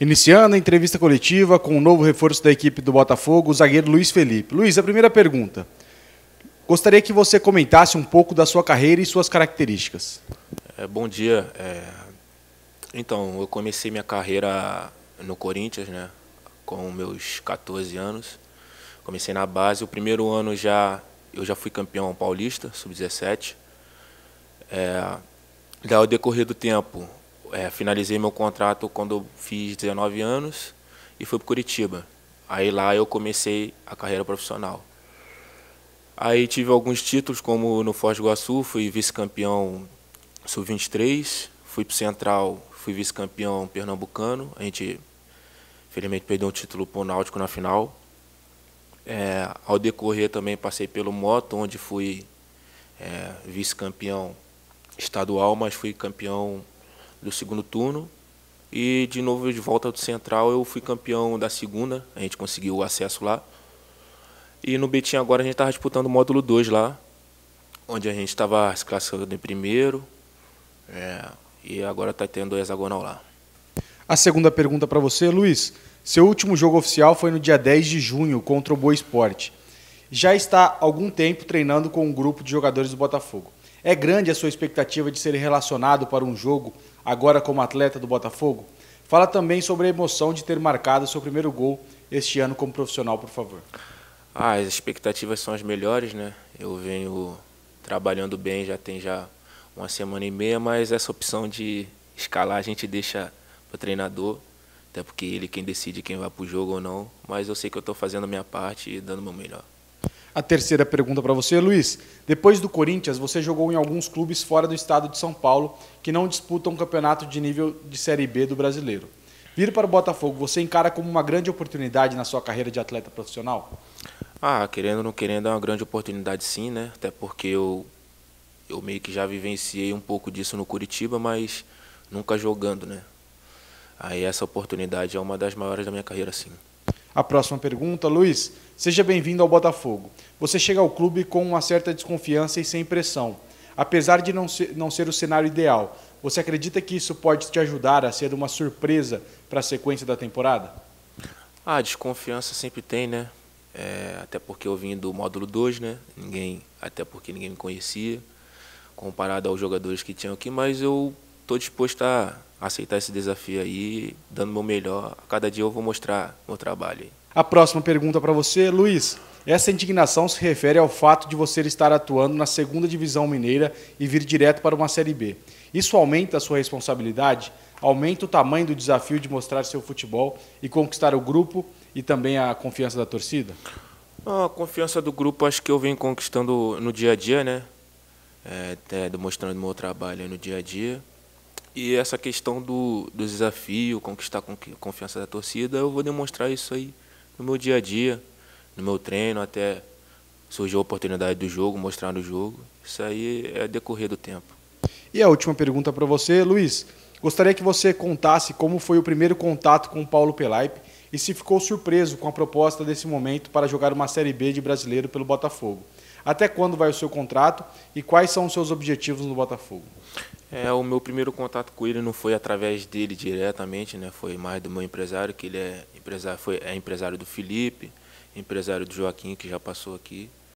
Iniciando a entrevista coletiva com o novo reforço da equipe do Botafogo, o zagueiro Luiz Felipe. Luiz, a primeira pergunta. Gostaria que você comentasse um pouco da sua carreira e suas características. É, bom dia. É... Então, eu comecei minha carreira no Corinthians, né? Com meus 14 anos. Comecei na base. O primeiro ano já eu já fui campeão paulista, sub-17. É, daí, ao decorrer do tempo, é, finalizei meu contrato quando eu fiz 19 anos e fui para Curitiba. Aí lá eu comecei a carreira profissional. Aí tive alguns títulos, como no Foz do Iguaçu, fui vice-campeão sub-23, fui para Central, fui vice-campeão pernambucano. A gente, infelizmente perdeu um título para o Náutico na final. É, ao decorrer também passei pelo Moto, onde fui é, vice-campeão estadual, mas fui campeão do segundo turno. E de novo de volta do Central eu fui campeão da segunda, a gente conseguiu o acesso lá. E no Betim agora a gente estava disputando o módulo 2 lá, onde a gente estava se classificando em primeiro. É, e agora está tendo o hexagonal lá. A segunda pergunta para você, Luiz. Seu último jogo oficial foi no dia 10 de junho contra o Boa Esporte. Já está há algum tempo treinando com um grupo de jogadores do Botafogo. É grande a sua expectativa de ser relacionado para um jogo, agora como atleta do Botafogo? Fala também sobre a emoção de ter marcado seu primeiro gol este ano como profissional, por favor. Ah, as expectativas são as melhores, né? Eu venho trabalhando bem já tem já uma semana e meia, mas essa opção de escalar a gente deixa para o treinador, até porque ele quem decide quem vai para o jogo ou não. Mas eu sei que eu estou fazendo a minha parte e dando o meu melhor. A terceira pergunta para você, Luiz. Depois do Corinthians, você jogou em alguns clubes fora do estado de São Paulo que não disputam um campeonato de nível de Série B do brasileiro. Vir para o Botafogo, você encara como uma grande oportunidade na sua carreira de atleta profissional? Ah, querendo ou não querendo, é uma grande oportunidade sim, né? Até porque eu, eu meio que já vivenciei um pouco disso no Curitiba, mas nunca jogando, né? Aí essa oportunidade é uma das maiores da minha carreira, sim. A próxima pergunta, Luiz, seja bem-vindo ao Botafogo. Você chega ao clube com uma certa desconfiança e sem pressão. Apesar de não ser, não ser o cenário ideal, você acredita que isso pode te ajudar a ser uma surpresa para a sequência da temporada? Ah, desconfiança sempre tem, né? É, até porque eu vim do módulo 2, né? Ninguém, até porque ninguém me conhecia, comparado aos jogadores que tinham aqui, mas eu estou disposto a aceitar esse desafio aí, dando o meu melhor. Cada dia eu vou mostrar meu trabalho. A próxima pergunta para você, Luiz. Essa indignação se refere ao fato de você estar atuando na segunda divisão mineira e vir direto para uma Série B. Isso aumenta a sua responsabilidade? Aumenta o tamanho do desafio de mostrar seu futebol e conquistar o grupo e também a confiança da torcida? A confiança do grupo acho que eu venho conquistando no dia a dia, né? É, demonstrando meu trabalho no dia a dia. E essa questão do, do desafio, conquistar a confiança da torcida, eu vou demonstrar isso aí no meu dia a dia, no meu treino, até surgiu a oportunidade do jogo, mostrar no jogo. Isso aí é decorrer do tempo. E a última pergunta para você, Luiz. Gostaria que você contasse como foi o primeiro contato com o Paulo Pelaipe e se ficou surpreso com a proposta desse momento para jogar uma Série B de brasileiro pelo Botafogo. Até quando vai o seu contrato e quais são os seus objetivos no Botafogo? É, o meu primeiro contato com ele não foi através dele diretamente, né? Foi mais do meu empresário, que ele é empresário, foi, é empresário do Felipe, empresário do Joaquim, que já passou aqui.